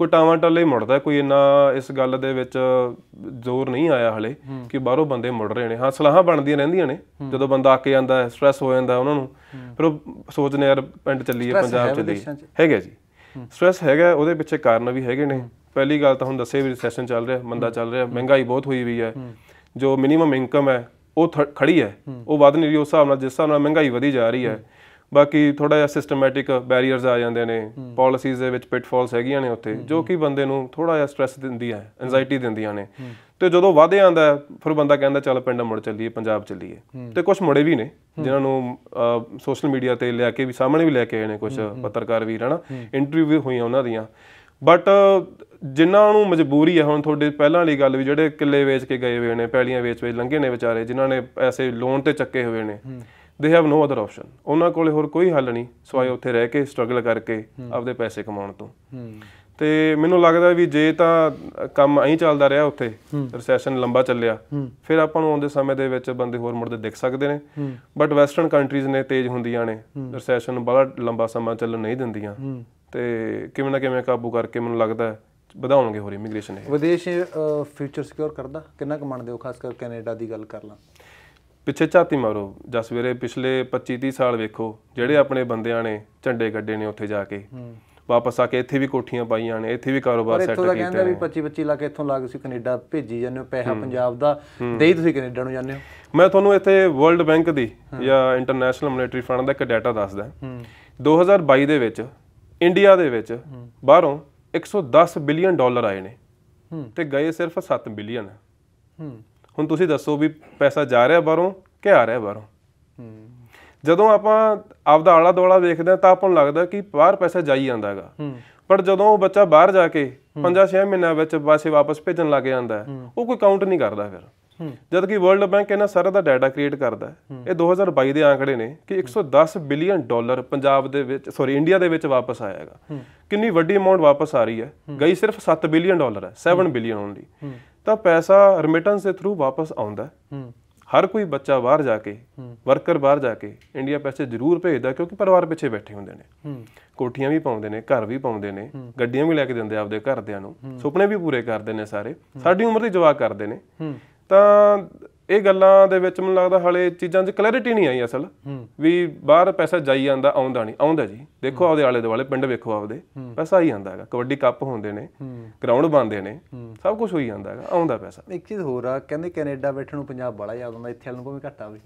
ਕੋਈ ਟਾਵਾਂ ਟੱਲੇ ਮੁੜਦਾ ਕੋਈ ਇੰਨਾ ਇਸ ਗੱਲ ਦੇ ਵਿੱਚ ਜ਼ੋਰ ਨਹੀਂ ਆਇਆ ਹਲੇ ਕਿ ਬਾਹਰੋਂ ਬੰਦੇ ਮੁੜ ਰਹੇ ਨੇ ਹਾਂ ਸਲਾਹਾਂ ਬਣਦੀਆਂ ਰਹਿੰਦੀਆਂ ਨੇ ਜਦੋਂ ਬੰਦਾ ਆ ਕੇ ਜਾਂਦਾ ਸਟ੍ਰੈਸ ਹੋ ਜਾਂਦਾ ਉਹਨਾਂ ਨੂੰ ਫਿਰ ਉਹ ਸੋਚਨੇ ਯਾਰ ਪਿੰਡ ਚੱਲੀਏ ਪੰਜਾਬ ਚੱਲੀਏ ਹੈਗਾ ਜੀ ਸਟ੍ਰੈਸ ਹੈਗਾ ਉਹਦੇ ਪਿੱਛੇ ਕਾਰਨ ਵੀ ਹੈਗੇ ਨੇ ਪਹਿਲੀ ਗੱਲ ਤਾਂ ਹੁਣ ਦੱਸੇ ਵੀ ਰੈਸੈਸ਼ਨ ਚੱਲ ਰਿਹਾ ਮੰਦਾ ਚੱਲ ਰਿਹਾ ਮਹਿੰਗਾਈ ਬਹੁਤ ਹੋਈ ਵੀ ਹੈ ਜੋ ਮਿਨੀਮਮ ਇਨਕਮ ਹੈ ਉਹ ਖੜੀ ਹੈ ਉਹ ਵਧ ਨਹੀਂ ਰਹੀ ਉਸ ਹਿਸਾਬ ਨਾਲ ਜਿਸ ਹਿਸਾਬ ਨਾਲ ਮਹਿੰਗਾਈ ਵਧੀ ਜਾ ਰਹੀ ਹੈ ਬਾਕੀ ਥੋੜਾ ਜਿਹਾ ਸਿਸਟਮੈਟਿਕ ਬੈਰੀਅਰਸ ਆ ਜਾਂਦੇ ਨੇ ਪਾਲਿਸੀਜ਼ ਦੇ ਵਿੱਚ ਪਿਟਫਾਲਸ ਹੈਗੀਆਂ ਨੇ ਉੱਥੇ ਜੋ ਕਿ ਬੰਦੇ ਨੂੰ ਥੋੜਾ ਜਿਹਾ ਸਟ्रेस ਦਿੰਦੀ ਹੈ ਐਂਜ਼ਾਇਟੀ ਦਿੰਦੀਆਂ ਨੇ ਤੇ ਜਦੋਂ ਵਾਧੇ ਆਂਦਾ ਫਿਰ ਬੰਦਾ ਕਹਿੰਦਾ ਚੱਲ ਪਿੰਡ ਮੁੜ ਚੱਲੀਏ ਪੰਜਾਬ ਚੱਲੀਏ ਤੇ ਕੁਝ ਮੁੜੇ ਵੀ ਨੇ ਜਿਨ੍ਹਾਂ ਨੂੰ ਸੋਸ਼ਲ ਮੀਡੀਆ ਤੇ ਲਿਆ ਕੇ ਵੀ ਸਾਹਮਣੇ ਵੀ ਲੈ ਕੇ ਆਏ ਨੇ ਕੁਝ ਪੱਤਰਕਾਰ ਵੀ ਹਨਾ ਇੰਟਰਵਿਊ ਹੋਈਆਂ ਉਹਨਾਂ ਦੀਆਂ ਬਟ ਜਿਨ੍ਹਾਂ ਨੂੰ ਮਜਬੂਰੀ ਹੈ ਹੁਣ ਤੁਹਾਡੇ ਪਹਿਲਾਂ ਵਾਲੀ ਗੱਲ ਵੀ ਜਿਹੜੇ ਕਿੱਲੇ ਵੇਚ ਕੇ ਗਏ ਹੋਏ ਨੇ ਪੈਲੀਆਂ ਵੇਚ ਵੇਚ ਲੰਘੇ ਨੇ ਵਿਚਾਰੇ ਜਿਨ੍ਹਾਂ ਨੇ ਐਸੇ ਲੋਨ ਤੇ ਚੱਕੇ ਹੋਏ ਨੇ they have no other option ਉਹਨਾਂ ਕੋਲੇ ਹੋਰ ਕੋਈ ਹੱਲ ਨਹੀਂ ਸਵਾਏ ਉੱਥੇ ਰਹਿ ਕੇ ਸਟਰਗਲ ਕਰਕੇ ਆਪਦੇ ਪੈਸੇ ਕਮਾਉਣ ਤੋਂ ਤੇ ਮੈਨੂੰ ਲੱਗਦਾ ਵੀ ਜੇ ਤਾਂ ਕੰਮ ਐਂ ਚੱਲਦਾ ਰਿਹਾ ਉੱਥੇ ਰੈਸੈਸ਼ਨ ਲੰਬਾ ਚੱਲਿਆ ਫਿਰ ਆਪਾਂ ਨੂੰ ਆਉਂਦੇ ਸਮੇਂ ਦੇ ਵਿੱਚ ਬੰਦੇ ਹੋਰ ਮੁੜਦੇ ਦਿਖ ਸਕਦੇ ਨੇ ਬਟ ਵੈਸਟਰਨ ਕੰਟਰੀਜ਼ ਨੇ ਤੇਜ਼ ਹੁੰਦੀਆਂ ਨੇ ਰਿਸੈਸ਼ਨ ਬੜਾ ਲੰਬਾ ਸਮਾਂ ਚੱਲਣ ਨਹੀਂ ਦਿੰਦੀਆਂ ਤੇ ਕਿਵੇਂ ਨਾ ਕਿਵੇਂ ਕਾਬੂ ਕਰਕੇ ਮੈਨੂੰ ਲੱਗਦਾ ਵਧਾਉਣਗੇ ਹੋਰ ਇਮੀਗ੍ਰੇਸ਼ਨ ਇਹ ਵਿਦੇਸ਼ ਫਿਊਚਰ ਸਿਕਿਉਰ ਕਰਦਾ ਕਿੰਨਾ ਕਮਾਉਂਦੇ ਹੋ ਖਾਸ ਕਰ ਕੈਨੇਡਾ ਦੀ ਗੱਲ ਕਰ ਲਾਂ ਪਿੱਛੇ ਝਾਤੀ ਮਾਰੋ ਜਸ ਵੀਰੇ ਪਿਛਲੇ 25 30 ਸਾਲ ਵੇਖੋ ਜਿਹੜੇ ਆਪਣੇ ਬੰਦਿਆਂ ਨੇ ਝੰਡੇ ਗੱਡੇ ਨੇ ਉੱਥੇ ਜਾ ਕੇ ਵਾਪਸ ਆ ਕੇ ਇੱਥੇ ਵੀ ਕੋਠੀਆਂ ਪਾਈਆਂ ਨੇ ਇੱਥੇ ਵੀ ਕਾਰੋਬਾਰ ਸੈੱਟ ਕੀਤੇ ਨੇ ਕਹਿੰਦਾ ਵੀ 25 25 ਲੱਖ ਇੱਥੋਂ ਲਾ ਕੇ ਤੁਸੀਂ ਕੈਨੇਡਾ ਭੇਜੀ ਜਾਂਦੇ ਹੋ ਪੈਸਾ ਪੰਜਾਬ ਦਾ ਦੇਈ ਤੁਸੀਂ ਕੈਨੇਡਾ ਨੂੰ ਜਾਂਦੇ ਹੋ ਮੈਂ ਤੁਹਾਨੂੰ ਇੱਥੇ ਵਰਲਡ ਬੈਂਕ ਦੀ ਜਾਂ ਇੰਟਰਨੈਸ਼ਨਲ ਮੋਨੇਟਰੀ ਫੰਡ ਦਾ ਇੱਕ ਡਾਟਾ ਦੱਸਦਾ 2022 ਦੇ ਵਿੱਚ ਇੰਡੀਆ ਦੇ ਵਿੱਚ ਬਾਹਰੋਂ 110 ਬਿਲੀਅਨ ਡਾਲਰ ਆਏ ਨੇ ਤੇ ਗਏ ਸਿਰਫ 7 ਬਿਲੀਅਨ ਹੂੰ ਹੁਣ ਤੁਸੀਂ ਦੱਸੋ ਵੀ ਪੈਸਾ ਜਾ ਰਿਹਾ ਬਾਹਰੋਂ ਕਿ ਆ ਰਿਹਾ ਬਾਹਰੋਂ ਜਦੋਂ ਆਪਾਂ ਆਪਦਾ ਆਲਾ ਦੋਲਾ ਵੇਖਦੇ ਆ ਤਾਂ ਆਪਾਂ ਨੂੰ ਲੱਗਦਾ ਕਿ ਬਾਹਰ ਪੈਸਾ ਜਾਈ ਜਾਂਦਾ ਹੈਗਾ ਪਰ ਜਦੋਂ ਉਹ ਬੱਚਾ ਬਾਹਰ ਜਾ ਕੇ 5-6 ਮਹੀਨਿਆਂ ਵਿੱਚ ਪਾਸੇ ਵਾਪਸ ਭੇਜਣ ਲੱਗ ਜਾਂਦਾ ਉਹ ਕੋਈ ਕਾਊਂਟ ਨਹੀਂ ਕਰਦਾ ਫਿਰ ਜਦ ਕਿ ਵਰਲਡ ਬੈਂਕ ਇਹਨਾਂ ਸਾਰਾ ਦਾ ਡਾਟਾ ਕ੍ਰੀਏਟ ਕਰਦਾ ਹੈ ਇਹ 2022 ਦੇ ਆંકੜੇ ਨੇ ਕਿ 110 ਬਿਲੀਅਨ ਡਾਲਰ ਪੰਜਾਬ ਦੇ ਵਿੱਚ ਸੌਰੀ ਇੰਡੀਆ ਦੇ ਵਿੱਚ ਵਾਪਸ ਆਇਆ ਹੈਗਾ ਕਿੰਨੀ ਵੱਡੀ ਅਮਾਉਂਟ ਵਾਪਸ ਆ ਰਹੀ ਹੈ ਗਈ ਸਿਰਫ 7 ਬਿਲੀਅਨ ਡਾਲਰ ਹੈ 7 ਬਿਲੀਅਨ ਓਨਲੀ ਤਾਂ ਪੈਸਾ ਰਿਮਿਟੈਂਸ ਦੇ ਥਰੂ ਵਾਪਸ ਆਉਂਦਾ ਹਮ ਹਰ ਕੋਈ ਬੱਚਾ ਬਾਹਰ ਜਾ ਕੇ ਵਰਕਰ ਬਾਹਰ ਜਾ ਕੇ ਇੰਡੀਆ ਪੈਸੇ ਜ਼ਰੂਰ ਭੇਜਦਾ ਕਿਉਂਕਿ ਪਰਿਵਾਰ ਪਿੱਛੇ ਬੈਠੇ ਹੁੰਦੇ ਨੇ ਕੋਠੀਆਂ ਵੀ ਪਾਉਂਦੇ ਨੇ ਘਰ ਵੀ ਪਾਉਂਦੇ ਨੇ ਗੱਡੀਆਂ ਵੀ ਲੈ ਕੇ ਦਿੰਦੇ ਆਪਦੇ ਘਰਦਿਆਂ ਨੂੰ ਸੁਪਨੇ ਵੀ ਪੂਰੇ ਕਰਦੇ ਨੇ ਸਾਰੇ ਸਾਡੀ ਉਮਰ ਦੀ ਜਵਾਬ ਕਰਦੇ ਨੇ ਤਾਂ ਇਹ ਗੱਲਾਂ ਦੇ ਵਿੱਚ ਮੈਨੂੰ ਲੱਗਦਾ ਹਲੇ ਚੀਜ਼ਾਂ 'ਚ ਕਲੈਰਿਟੀ ਨਹੀਂ ਆਈ ਅਸਲ ਵੀ ਬਾਹਰ ਪੈਸਾ ਜਾਈ ਜਾਂਦਾ ਆਉਂਦਾ ਨਹੀਂ ਆਉਂਦਾ ਜੀ ਦੇਖੋ ਆਪਦੇ ਆਲੇ ਦੁਆਲੇ ਪਿੰਡ ਵੇਖੋ ਆਪਦੇ ਪੈਸਾ ਆਈ ਜਾਂਦਾ ਹੈਗਾ ਕਬੱਡੀ ਕੱਪ ਹੁੰਦੇ ਨੇ ਗਰਾਊਂਡ ਬਣਦੇ ਨੇ ਸਭ ਕੁਝ ਹੋਈ ਜਾਂਦਾ ਹੈਗਾ ਆਉਂਦਾ ਪੈਸਾ ਇੱਕ ਚੀਜ਼ ਹੋਰ ਆ ਕਹਿੰਦੇ ਕੈਨੇਡਾ ਬੈਠਣ ਨੂੰ ਪੰਜਾਬ ਬੜਾ ਯਾਦ ਆਉਂਦਾ ਇੱਥੇ ਵਾਲੋਂ ਕੋਈ ਘਟਾ ਵੀ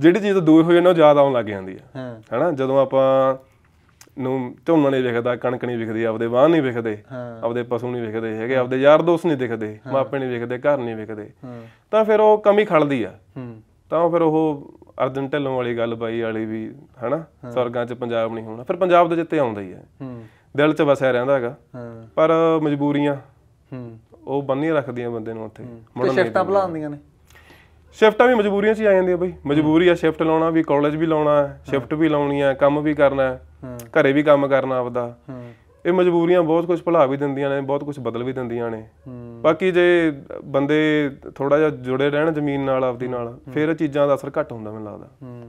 ਜਿਹੜੀ ਚੀਜ਼ ਤੋਂ ਦੂਰ ਹੋ ਜਾਂਦਾ ਉਹ ਯਾਦ ਆਉਣ ਲੱਗ ਜਾਂਦੀ ਹੈ ਹੈਨਾ ਜਦੋਂ ਆਪਾਂ ਨੂੰ ਝੋਨਾ ਨਹੀਂ ਵਿਖਦਾ ਕਣਕ ਨਹੀਂ ਵਿਖਦੀ ਆਪਦੇ ਬਾਹ ਨਹੀਂ ਵਿਖਦੇ ਆਪਦੇ ਪਸ਼ੂ ਨਹੀਂ ਵਿਖਦੇ ਹੈਗੇ ਆਪਦੇ ਯਾਰ ਦੋਸਤ ਨਹੀਂ ਦਿਖਦੇ ਮਾਪੇ ਨਹੀਂ ਵਿਖਦੇ ਘਰ ਨਹੀਂ ਵਿਖਦੇ ਤਾਂ ਫਿਰ ਉਹ ਕਮੀ ਖੜਦੀ ਆ ਤਾਂ ਫਿਰ ਉਹ ਅਰਜਨ ਢਿੱਲੋਂ ਵਾਲੀ ਗੱਲ ਬਾਈ ਵਾਲੀ ਵੀ ਹਨਾ ਸਵਰਗਾਂ 'ਚ ਪੰਜਾਬ ਨਹੀਂ ਹੋਣਾ ਫਿਰ ਪੰਜਾਬ ਦੇ ਜਿੱਤੇ ਆਉਂਦਾ ਹੀ ਹੈ ਦਿਲ 'ਚ ਵਸਿਆ ਰਹਿੰਦਾ ਹੈਗਾ ਪਰ ਮਜਬੂਰੀਆਂ ਉਹ ਬੰਨੀ ਰੱਖਦੀਆਂ ਬੰਦੇ ਨੂੰ ਉੱਥੇ ਮੁੜਨ ਨਹੀਂ ਸ਼ਿਫਟਾਂ ਭਲਾਉਂਦੀਆਂ ਨੇ ਸ਼ਿਫਟਾਂ ਵੀ ਮਜਬੂਰੀਆਂ 'ਚ ਆ ਜਾਂਦੀਆਂ ਬਾਈ ਮਜਬੂਰੀ ਆ ਸ਼ਿਫਟ ਲਾਉਣਾ ਵੀ ਕਾਲਜ ਵੀ ਲਾਉਣਾ ਹੈ ਸ਼ਿਫਟ ਵੀ ਲਾਉਣੀ ਹੈ ਕੰਮ ਵੀ ਕਰਨਾ ਹੈ ਘਰੇ ਵੀ ਕੰਮ ਕਰਨਾ ਆਪਦਾ ਇਹ ਮਜਬੂਰੀਆਂ ਬਹੁਤ ਕੁਝ ਭੁਲਾ ਵੀ ਦਿੰਦੀਆਂ ਨੇ ਬਹੁਤ ਕੁਝ ਬਦਲ ਵੀ ਦਿੰਦੀਆਂ ਨੇ ਬਾਕੀ ਜੇ ਬੰਦੇ ਥੋੜਾ ਜਿਹਾ ਜੁੜੇ ਰਹਿਣ ਜ਼ਮੀਨ ਨਾਲ ਆਪਦੀ ਨਾਲ ਫਿਰ ਇਹ ਚੀਜ਼ਾਂ ਦਾ ਅਸਰ ਘੱਟ ਹੁੰਦਾ ਮੈਨੂੰ ਲੱਗਦਾ